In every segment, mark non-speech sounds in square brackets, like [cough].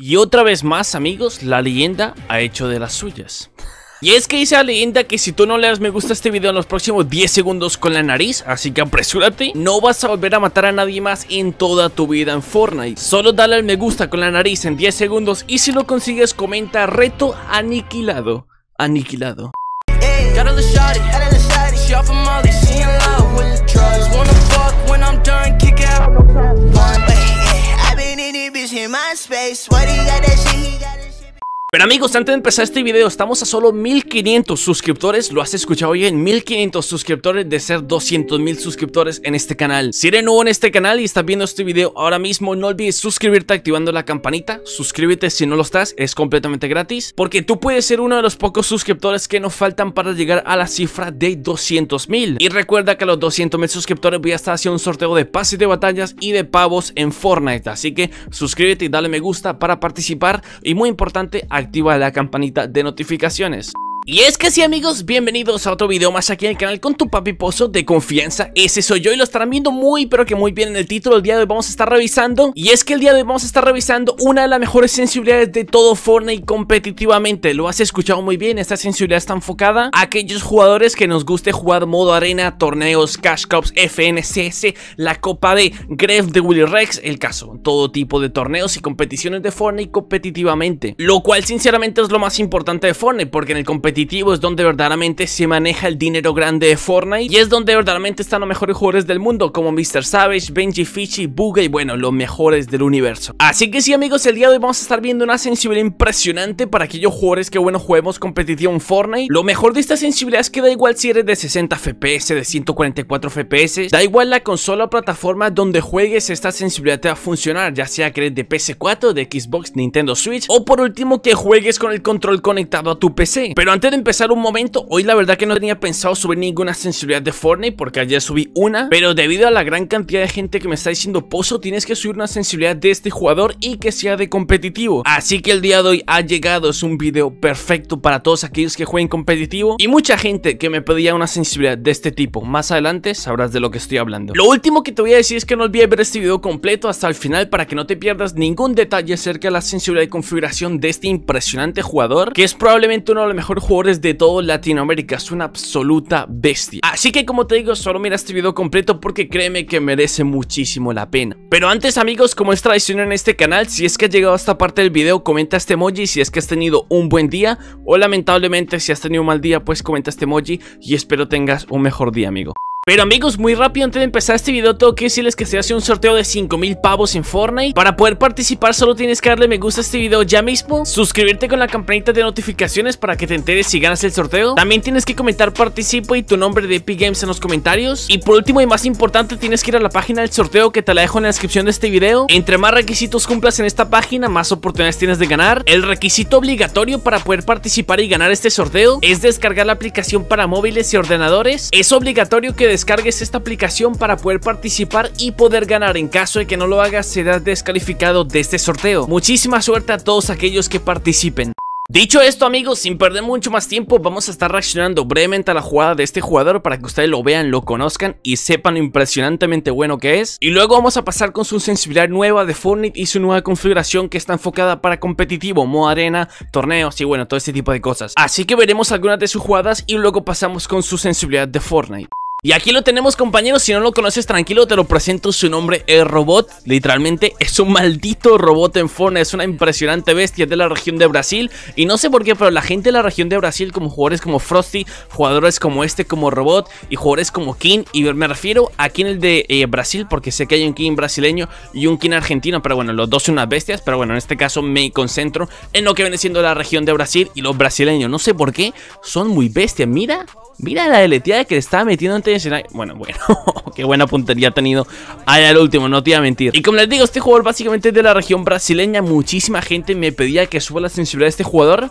Y otra vez más amigos, la leyenda ha hecho de las suyas. Y es que dice la leyenda que si tú no le das me gusta a este video en los próximos 10 segundos con la nariz, así que apresúrate, no vas a volver a matar a nadie más en toda tu vida en Fortnite. Solo dale al me gusta con la nariz en 10 segundos y si lo consigues comenta reto aniquilado, aniquilado. sweaty, got that shit, he got that Pero amigos, antes de empezar este video, estamos a solo 1500 suscriptores, lo has escuchado bien, 1500 suscriptores de ser 200 mil suscriptores en este canal. Si eres nuevo en este canal y estás viendo este video ahora mismo, no olvides suscribirte activando la campanita, suscríbete si no lo estás, es completamente gratis, porque tú puedes ser uno de los pocos suscriptores que nos faltan para llegar a la cifra de 200 mil Y recuerda que a los mil suscriptores voy a estar haciendo un sorteo de pases de batallas y de pavos en Fortnite, así que suscríbete y dale me gusta para participar y muy importante, activa la campanita de notificaciones. Y es que sí amigos, bienvenidos a otro video más aquí en el canal con tu papi pozo de confianza Ese soy yo y lo estarán viendo muy pero que muy bien en el título El día de hoy vamos a estar revisando Y es que el día de hoy vamos a estar revisando una de las mejores sensibilidades de todo Fortnite competitivamente Lo has escuchado muy bien, esta sensibilidad está enfocada a aquellos jugadores que nos guste jugar modo arena, torneos, cash cups, FNCS La copa de Gref de Willy Rex, el caso Todo tipo de torneos y competiciones de Fortnite competitivamente Lo cual sinceramente es lo más importante de Fortnite porque en el competitivo es donde verdaderamente se maneja el dinero grande de Fortnite y es donde verdaderamente están los mejores jugadores del mundo como Mr. Savage, Benji Fichi, Buga y bueno, los mejores del universo. Así que sí amigos, el día de hoy vamos a estar viendo una sensibilidad impresionante para aquellos jugadores que bueno, juguemos competitivo en Fortnite. Lo mejor de esta sensibilidad es que da igual si eres de 60 FPS, de 144 FPS, da igual la consola o plataforma donde juegues esta sensibilidad te va a funcionar, ya sea que eres de PS4, de Xbox, Nintendo Switch o por último que juegues con el control conectado a tu PC. Pero antes de empezar un momento, hoy la verdad que no tenía pensado subir ninguna sensibilidad de Fortnite porque ayer subí una, pero debido a la gran cantidad de gente que me está diciendo Pozo, tienes que subir una sensibilidad de este jugador y que sea de competitivo. Así que el día de hoy ha llegado, es un video perfecto para todos aquellos que jueguen competitivo y mucha gente que me pedía una sensibilidad de este tipo. Más adelante sabrás de lo que estoy hablando. Lo último que te voy a decir es que no olvides ver este video completo hasta el final para que no te pierdas ningún detalle acerca de la sensibilidad y configuración de este impresionante jugador, que es probablemente uno de los mejores de todo Latinoamérica, es una absoluta bestia. Así que como te digo, solo mira este video completo porque créeme que merece muchísimo la pena. Pero antes amigos, como es tradición en este canal, si es que has llegado a esta parte del video, comenta este emoji si es que has tenido un buen día o lamentablemente si has tenido un mal día, pues comenta este emoji y espero tengas un mejor día amigo. Pero amigos, muy rápido antes de empezar este video tengo que decirles que se hace un sorteo de 5000 pavos en Fortnite. Para poder participar solo tienes que darle me gusta a este video ya mismo, suscribirte con la campanita de notificaciones para que te enteres si ganas el sorteo. También tienes que comentar participo y tu nombre de Epic Games en los comentarios. Y por último y más importante tienes que ir a la página del sorteo que te la dejo en la descripción de este video. Entre más requisitos cumplas en esta página, más oportunidades tienes de ganar. El requisito obligatorio para poder participar y ganar este sorteo es descargar la aplicación para móviles y ordenadores. Es obligatorio que descargues esta aplicación para poder participar y poder ganar. En caso de que no lo hagas, serás descalificado de este sorteo. Muchísima suerte a todos aquellos que participen. Dicho esto amigos, sin perder mucho más tiempo vamos a estar reaccionando brevemente a la jugada de este jugador para que ustedes lo vean, lo conozcan y sepan lo impresionantemente bueno que es Y luego vamos a pasar con su sensibilidad nueva de Fortnite y su nueva configuración que está enfocada para competitivo, modo arena, torneos y bueno, todo este tipo de cosas Así que veremos algunas de sus jugadas y luego pasamos con su sensibilidad de Fortnite y aquí lo tenemos compañeros, si no lo conoces tranquilo te lo presento, su nombre es Robot, literalmente es un maldito robot en Fortnite, es una impresionante bestia de la región de Brasil y no sé por qué, pero la gente de la región de Brasil como jugadores como Frosty, jugadores como este como Robot y jugadores como King y me refiero a en el de eh, Brasil porque sé que hay un King brasileño y un King argentino, pero bueno, los dos son unas bestias, pero bueno, en este caso me concentro en lo que viene siendo la región de Brasil y los brasileños, no sé por qué, son muy bestias, mira, mira la deleteada que le estaba metiendo bueno, bueno, [laughs] qué buena puntería ha tenido Ahí el último, no te voy a mentir. Y como les digo, este jugador básicamente es de la región brasileña. Muchísima gente me pedía que suba la sensibilidad de este jugador.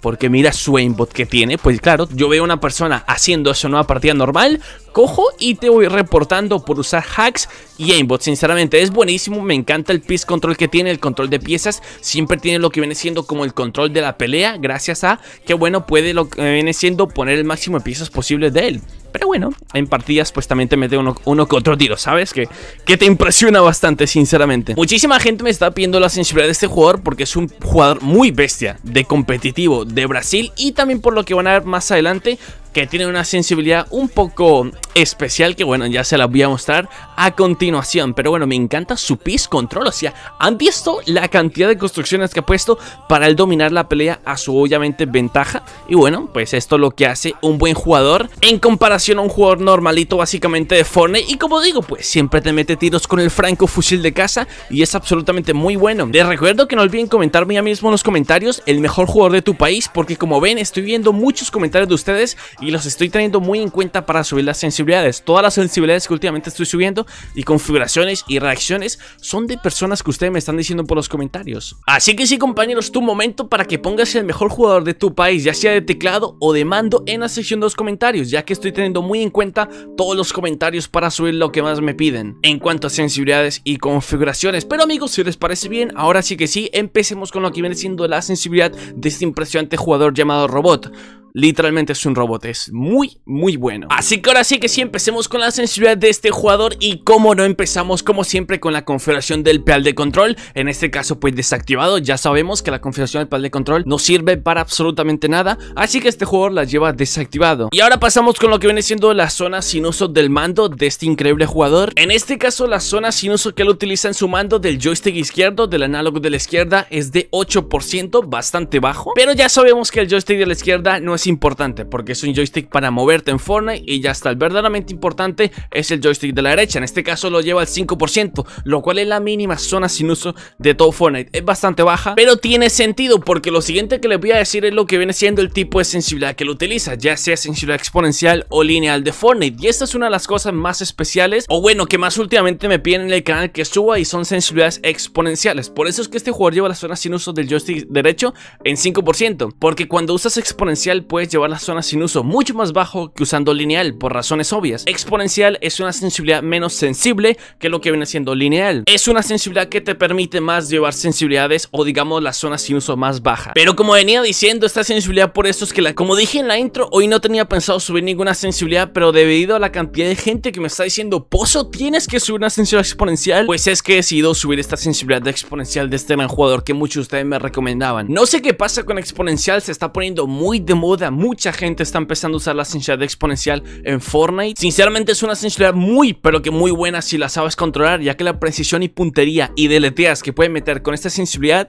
Porque mira su aimbot que tiene, pues claro, yo veo a una persona haciendo eso en una partida normal, cojo y te voy reportando por usar hacks y aimbot. Sinceramente es buenísimo, me encanta el piece control que tiene, el control de piezas. Siempre tiene lo que viene siendo como el control de la pelea, gracias a que bueno, puede lo que viene siendo poner el máximo de piezas posibles de él. Pero bueno, en partidas pues también te mete uno, con otro tiro, ¿sabes? Que, que te impresiona bastante, sinceramente. Muchísima gente me está pidiendo la sensibilidad de este jugador porque es un jugador muy bestia, de competitivo, de Brasil y también por lo que van a ver más adelante, que tiene una sensibilidad un poco especial que bueno, ya se la voy a mostrar a continuación. Pero bueno, me encanta su pis Control, o sea, ¿han visto la cantidad de construcciones que ha puesto para el dominar la pelea a su obviamente ventaja? Y bueno, pues esto es lo que hace un buen jugador en comparación a un jugador normalito básicamente de Fortnite. Y como digo, pues siempre te mete tiros con el franco fusil de casa y es absolutamente muy bueno. Les recuerdo que no olviden comentarme ya mismo en los comentarios el mejor jugador de tu país porque como ven estoy viendo muchos comentarios de ustedes y y los estoy teniendo muy en cuenta para subir las sensibilidades. Todas las sensibilidades que últimamente estoy subiendo y configuraciones y reacciones son de personas que ustedes me están diciendo por los comentarios. Así que sí compañeros, tu momento para que pongas el mejor jugador de tu país, ya sea de teclado o de mando en la sección de los comentarios, ya que estoy teniendo muy en cuenta todos los comentarios para subir lo que más me piden en cuanto a sensibilidades y configuraciones. Pero amigos, si les parece bien, ahora sí que sí, empecemos con lo que viene siendo la sensibilidad de este impresionante jugador llamado Robot. Literalmente es un robot, es muy, muy bueno. Así que ahora sí que sí, empecemos con la sensibilidad de este jugador y como no empezamos como siempre con la configuración del peal de control, en este caso pues desactivado, ya sabemos que la configuración del pedal de control no sirve para absolutamente nada, así que este jugador la lleva desactivado. Y ahora pasamos con lo que viene siendo la zona sin uso del mando de este increíble jugador. En este caso la zona sin uso que él utiliza en su mando del joystick izquierdo, del análogo de la izquierda, es de 8%, bastante bajo, pero ya sabemos que el joystick de la izquierda no es importante porque es un joystick para moverte en Fortnite y ya está. El verdaderamente importante es el joystick de la derecha. En este caso lo lleva al 5%, lo cual es la mínima zona sin uso de todo Fortnite. Es bastante baja, pero tiene sentido porque lo siguiente que les voy a decir es lo que viene siendo el tipo de sensibilidad que lo utiliza, ya sea sensibilidad exponencial o lineal de Fortnite. Y esta es una de las cosas más especiales, o bueno, que más últimamente me piden en el canal que suba y son sensibilidades exponenciales. Por eso es que este jugador lleva la zona sin uso del joystick derecho en 5%, porque cuando usas exponencial puedes llevar las zonas sin uso mucho más bajo que usando lineal por razones obvias. Exponencial es una sensibilidad menos sensible que lo que viene siendo lineal. Es una sensibilidad que te permite más llevar sensibilidades o digamos las zonas sin uso más baja. Pero como venía diciendo, esta sensibilidad por esto es que la, como dije en la intro, hoy no tenía pensado subir ninguna sensibilidad, pero debido a la cantidad de gente que me está diciendo, Pozo, tienes que subir una sensibilidad exponencial, pues es que he decidido subir esta sensibilidad de exponencial de este gran jugador que muchos de ustedes me recomendaban. No sé qué pasa con exponencial, se está poniendo muy de moda Mucha gente está empezando a usar la sensibilidad exponencial en Fortnite. Sinceramente es una sensibilidad muy, pero que muy buena si la sabes controlar, ya que la precisión y puntería y deleteas que puede meter con esta sensibilidad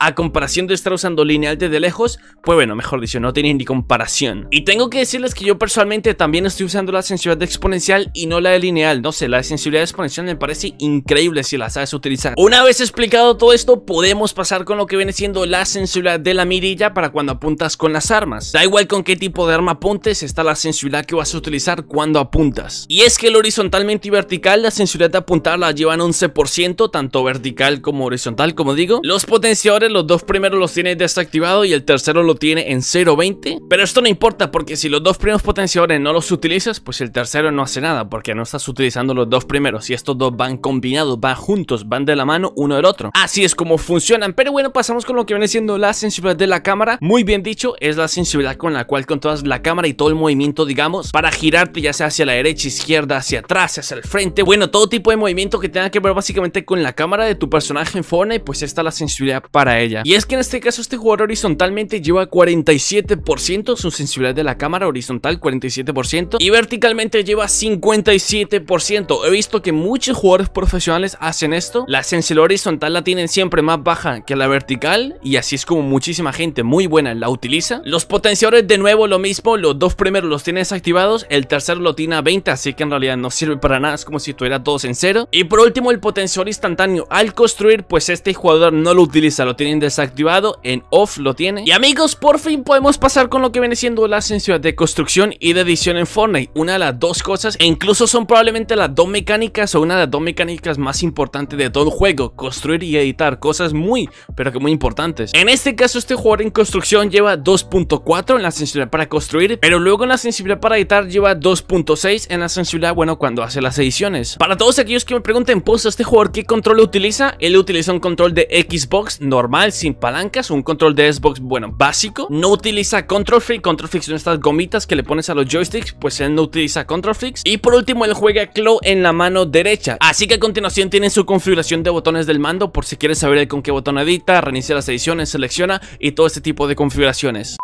a comparación de estar usando lineal desde lejos, pues bueno, mejor dicho, no tiene ni comparación. Y tengo que decirles que yo personalmente también estoy usando la sensibilidad de exponencial y no la de lineal, no sé, la sensibilidad de exponencial me parece increíble si la sabes utilizar. Una vez explicado todo esto, podemos pasar con lo que viene siendo la sensibilidad de la mirilla para cuando apuntas con las armas. Da igual con qué tipo de arma apuntes, está la sensibilidad que vas a utilizar cuando apuntas. Y es que el horizontalmente y vertical, la sensibilidad de apuntar la llevan 11%, tanto vertical como horizontal, como digo. Los potenciadores los dos primeros los tiene desactivado y el tercero lo tiene en 0.20. Pero esto no importa porque si los dos primeros potenciadores no los utilizas, pues el tercero no hace nada porque no estás utilizando los dos primeros y estos dos van combinados, van juntos, van de la mano uno del otro. Así es como funcionan. Pero bueno, pasamos con lo que viene siendo la sensibilidad de la cámara. Muy bien dicho, es la sensibilidad con la cual controlas la cámara y todo el movimiento, digamos, para girarte ya sea hacia la derecha, izquierda, hacia atrás, hacia el frente. Bueno, todo tipo de movimiento que tenga que ver básicamente con la cámara de tu personaje en Fortnite, pues está la sensibilidad para ella. Y es que en este caso este jugador horizontalmente lleva 47%, su sensibilidad de la cámara horizontal 47% y verticalmente lleva 57%. He visto que muchos jugadores profesionales hacen esto, la sensibilidad horizontal la tienen siempre más baja que la vertical y así es como muchísima gente muy buena la utiliza. Los potenciadores de nuevo lo mismo, los dos primeros los tienes desactivados el tercero lo tiene a 20, así que en realidad no sirve para nada, es como si tuviera todos en cero. Y por último el potenciador instantáneo, al construir pues este jugador no lo utiliza, lo tiene desactivado, en off lo tiene. Y amigos, por fin podemos pasar con lo que viene siendo la sensibilidad de construcción y de edición en Fortnite. Una de las dos cosas, e incluso son probablemente las dos mecánicas o una de las dos mecánicas más importantes de todo el juego. Construir y editar cosas muy, pero que muy importantes. En este caso, este jugador en construcción lleva 2.4 en la sensibilidad para construir, pero luego en la sensibilidad para editar lleva 2.6 en la sensibilidad, bueno, cuando hace las ediciones. Para todos aquellos que me pregunten, pues, ¿este jugador qué control utiliza? Él utiliza un control de Xbox normal sin palancas, un control de Xbox, bueno, básico. No utiliza control Free control Fix son estas gomitas que le pones a los joysticks, pues él no utiliza control Fix Y por último, él juega claw en la mano derecha. Así que a continuación tienen su configuración de botones del mando por si quieres saber con qué botón edita, reinicia las ediciones, selecciona y todo este tipo de configuraciones.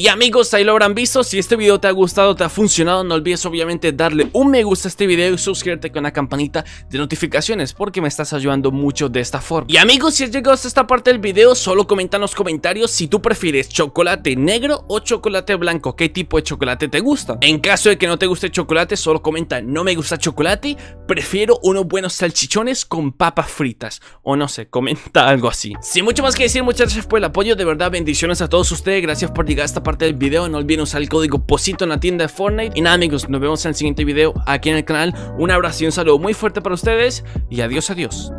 Y amigos, ahí lo habrán visto, si este video te ha gustado, te ha funcionado, no olvides obviamente darle un me gusta a este video y suscribirte con la campanita de notificaciones porque me estás ayudando mucho de esta forma. Y amigos, si has llegado hasta esta parte del video, solo comenta en los comentarios si tú prefieres chocolate negro o chocolate blanco, qué tipo de chocolate te gusta. En caso de que no te guste chocolate, solo comenta no me gusta chocolate, prefiero unos buenos salchichones con papas fritas o no sé, comenta algo así. Sin mucho más que decir, muchas gracias por el apoyo, de verdad bendiciones a todos ustedes, gracias por llegar hasta parte parte del video. No olviden usar el código POSITO en la tienda de Fortnite. Y nada amigos, nos vemos en el siguiente video aquí en el canal. Un abrazo y un saludo muy fuerte para ustedes. Y adiós, adiós.